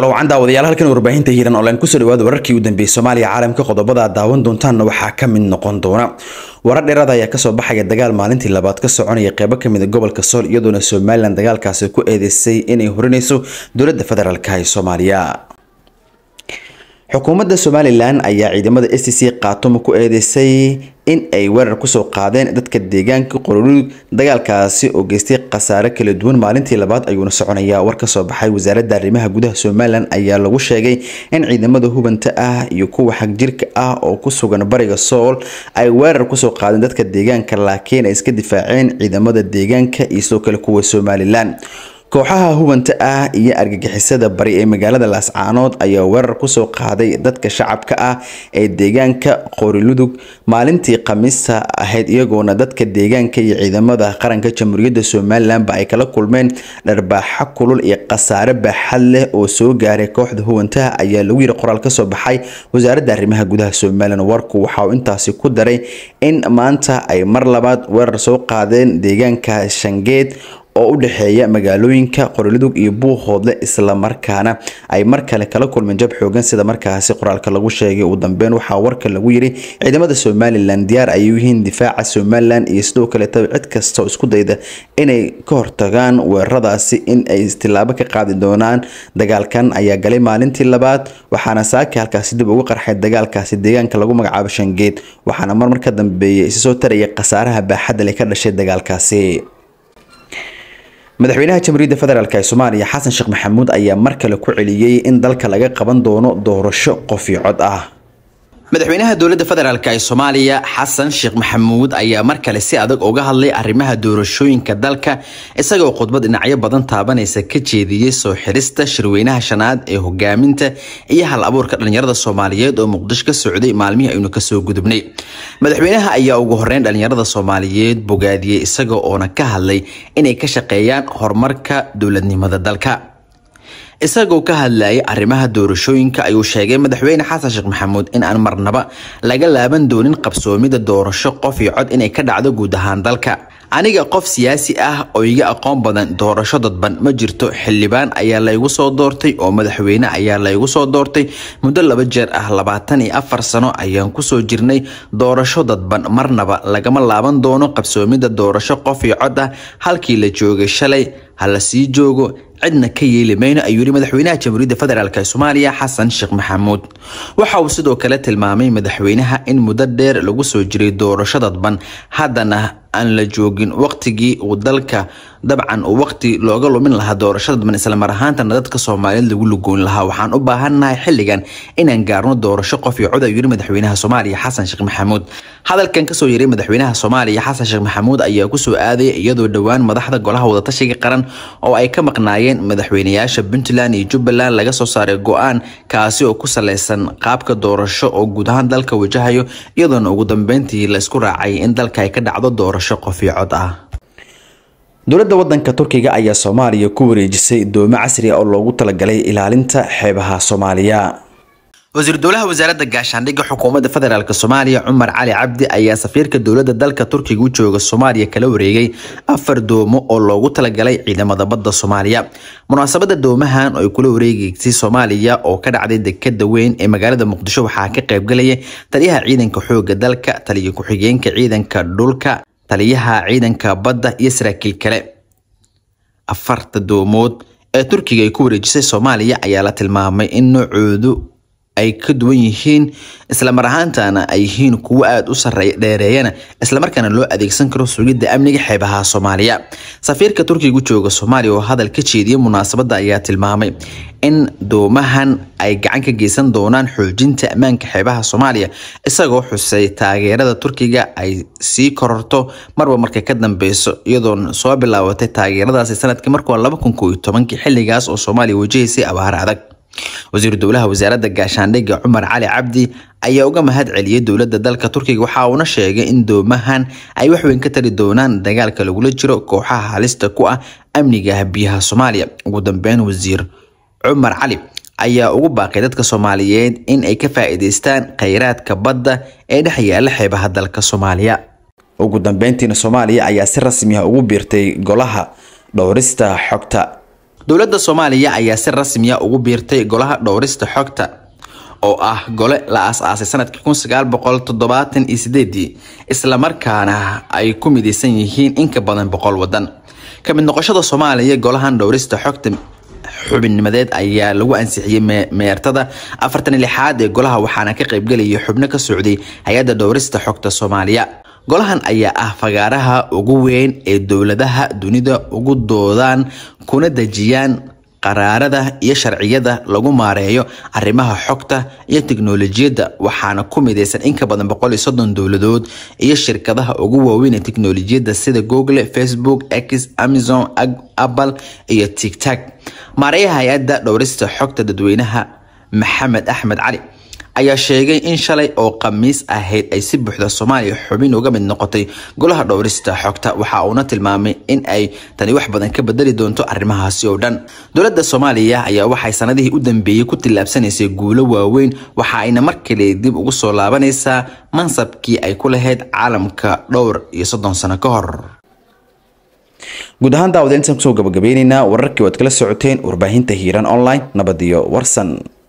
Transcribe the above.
kulawacan daawadayaal halkan warbaahinta hiiran online kusoo dhawaada wararkii u dambeeyey soomaaliya caalamka qodobada aad daawan doontaanna waxaa ka mid noqon doona warar dheeraada ayaa kasoo baxaya dagaal maalintii labaad ka soconaya qeybo ka mid a ah gobolka sool iyadoona somalilan dagaalkaasi ku eedeysay inay horinayso dowladda federaalka ee soomaaliya xukuumadda somalilan ayaa ciidamada s t c khaatuma ku eedeysay in ay weerar kusoo qaadeen dadka deegaanka qororug dagaalkaasi oo geystay khasaare kala duwan maalintii labaad ayuuna soconayaa war ka soo baxay wasaaradda arrimaha gudaha somalilan ayaa lagu sheegay in ciidamada hubanta ah iyo kuwa xagjirka ah oo ku sugan bariga sool ay weerar kusoo qaadeen dadka deegaanka laakiin ay iska difaaceen ciidamada deegaanka iyo sidoo kale kuwa somalilan kooxaha hubanta ah iyo argagixisada bari ee magaalada laascaanood ayaa weerar kusoo qaaday dadka shacabka ah ee deegaanka qoriludug maalintii khamiista ahayd iyagoona dadka deegaanka iyo ciidamada qaranka jamhuuriyadda somalilanba ay kala kulmeen dharbaaxo kulul iyo khasaare baaxad leh oo soo gaaray kooxda hubantaha ayaa lagu yiri qoraal kasoo baxay wasaaradda arrimaha gudaha somalilan warku waxa uu intaasi ku daray in maanta ay mar labaad weerar soo qaadeen deegaanka shangeed oo u dhexeeya magaalooyinka qoraladug iyo buuhoodle isla markaana ay mar kale kala kulmeen jab xoogan sida markaasi qoraalka lagu sheegay ugu dambeyn waxaa warka lagu yiri ciidamada somalilan diyaar ay yihiin difaaca somalilan iyo sidoo kaleetaba cid kasta oo isku dayda inay ka hortagaan weeraradaasi in ay tilaabo ka qaadi doonaan dagaalkan ayaa galay maalintii labaad waxaana saaki halkaasi dib uga qarxay dagaalkaasi deegaanka lagu magacaabo shangeed waxaana marmar ka dambeeyay isi taraya khasaaraha baaxadda leh ka dhashay dagaalkaasi madaxweynaha jamhuuriyadda federaalk ee soomaaliya xasan sheekh maxamuud ayaa mar kale ku celiyey in dalka laga qaban doono doorasho qofi cod ah madaxweynaha dowladda federaalk ee soomaaliya xasan sheekh maxamuud ayaa mar kale si adag uga hadlay arrimaha doorashooyinka dalka isagoo khudbad dhinacyo badan taabanaysa ka jeediyey soo xirista shirweynaha shanaad ee hogaaminta iyo hal abuurka dhallinyarada soomaaliyeed oo muqdisho ka socday maalmihii aynu kasoo gudubnay madaxweynaha ayaa ugu horeyn dhallinyarada soomaaliyeed bogaadiyey isaga oona ka hadlay inay ka shaqeeyaan horumarka dowladnimada dalka isagoo ka hadlayay arrimaha doorashooyinka ayuu sheegay madaxweyne xasan sheekh maxamuud in aan marnaba laga laaban doonin qabsoomida doorasho qof iyo cod inay ka dhacdo guud ahaan dalka aniga qof siyaasi ah oo iga aqoon badan doorasho dadban ma jirto xildhibaan ayaa laygu soo doortay oo madaxweyne ayaa laygu soo doortay muddo laba jeer ah labaatan iyo afar sano ayaan kusoo jirnay doorasho dadban marnaba lagama laaban doono qabsoomida doorasho qof iyo cod ah halkii la joogay shalay hala sii joogo cidna ka yeeli mayno ayuu yidhi madaxweynaha jamhuuriyadda federaalk ee soomaaliya xasan sheekh maxamuud waxa uu sidoo kale tilmaamay madaxweynaha in muddo dheer lagu soo jiray doorasho dadban haddana aan la joogin waqtigii uu dalka dabcan oo waqti looga lumin lahaa doorashada daban islamar ahaantana dadka soomaaliyeed lagu lugoyn lahaa waxaan u baahannahay xilligan inaan gaarno doorasho qof iyo cod ayuu yiri madaxweynaha soomaaliya xasan sheekh maxamuud hadalkan kasoo yeeray madaxweynaha soomaaliya xasan sheekh maxamuud ayaa kusoo aadaya iyadoo dhowaan madaxda golaha wadatashiga qaran oo ay ka maqnaayeen madaxweyneyaasha puntland iyo jubbaland laga soo saaray go-aan kaasi oo ku saleysan qaabka doorasho oo guud ahaan dalka wajahayo iyadoona ugu dambeyntii laysku raacay in dalka ay ka dhacdo doorasho qof iyo cod ah dowladda wadanka turkiga ayaa soomaaliya ku wareejisay doome casri ah oo loogu talagalay ilaalinta xeebaha soomaaliya wasiir dowlaha wasaaradda gaashaandhigga xukuumadda federaalk soomaaliya cumar cali cabdi ayaa safiirka dowladda dalka turkiga u jooga soomaaliya kala wareegay afar doomo oo loogu talagalay ciidamada badda soomaaliya munaasabadda doomahan oo ay kula wareegeysay soomaaliya oo ka dhacday dekada weyn ee magaalada muqdisho waxaa ka qaybgalaya taliyaha ciidanka xooga dalka taliya ku-xigeenka ciidanka dhulka taliyaha ciidanka badda iyo saraakiil kale afarta doomood ee turkiga ay ku wareejisay soomaaliya ayaa la tilmaamay in noocoodu ay ka duwan yihiin islamar mar ay yihiin kuwo aada u sareeya dheereeyana islamarkaana loo adeegsan karo sugidda amniga xeebaha soomaaliya safiirka turkigu jooga soomaaliya oo hadal ka jeediyay munaasabadda ayaa tilmaamay in doomahan ay gacan ka geysan doonaan xoojinta ammaanka xeebaha soomaaliya isagoo xusay taageerada turkiga ay sii kororto marba marka ka dambeyso iyadoon soo bilaabatay taageeradaasi sanadkii markoo xilligaas oo soomaaliya wajahaysay abaar adag wasiiru dowlaha wasaaradda gaashaandhigga cumar cali cabdi ayaa uga mahad celiyay dowladda dalka turkiga waxa uuna sheegay in doomahan ay waxweyn ka tari doonaan dagaalka lagula jiro kooxaha halista ku ah amniga biyaha soomaaliya ugu dambeyn wasiir cumar cali ayaa ugu baaqay dadka soomaaliyeed in ay ka faa'iidaystaan khayraadka badda ee dhex yaalla xeebaha dalka soomaaliya ugu dambeyntiina soomaaliya ayaa si rasmi ah ugu biirtay golaha dhowrista xogta dowladda soomaaliya ayaa si rasmiya ah ugu biirtay golaha dhowrista xogta oo ah gole la aasaasay aasay sanadkii kun sagaal boqol toddobaatan iyo sideedii islamarkaana ay ku midaysan yihiin inka badan boqol waddan ka mid noqoshada soomaaliya golahan dhowrista xogta xubinnimadeed ayaa lagu ansixiyey meertada afartan lixaad ee golaha waxaana ka qaybgelayay xubno ka socday hay-adda dhowrista xogta soomaaliya golahan ayaa ah fagaaraha ugu weyn ee dowladaha dunida ugu doodaan kuna dejiyaan qaraarada iyo sharciyada lagu maareeyo arrimaha xogta iyo tiknolojiyadda waxaana ku midaysan in ka badan boqol iyo soddon dowladood iyo shirkadaha ugu waaweyn ee tiknolojiyadda sida google facebook x amazon apple iyo tigtag maareeyaha hay-adda dhowrista xogta dadweynaha maxamed axmed cali ayaa sheegay in shalay oo khamiis ahayd ay si buuxda soomaaliya xubin uga mid noqotay golaha dhowrista xogta waxa uuna tilmaamay in ay tani wax badan ka bedeli doonto arrimahaasi oo dhan dowladda soomaaliya ayaa waxay sanadihii u dambeeyey ku tillaabsanaysay guulo waaweyn waxa ayna mar dib ugu soo laabanaysaa mansabkii ay ku lahayd caalamka dhowr iyo soddon sano ka hor guud ahaan daawada intaan kusoo gabagabaynaynaa wararkii waad kala socoteen warbaahinta hiiran online nabadiyo warsan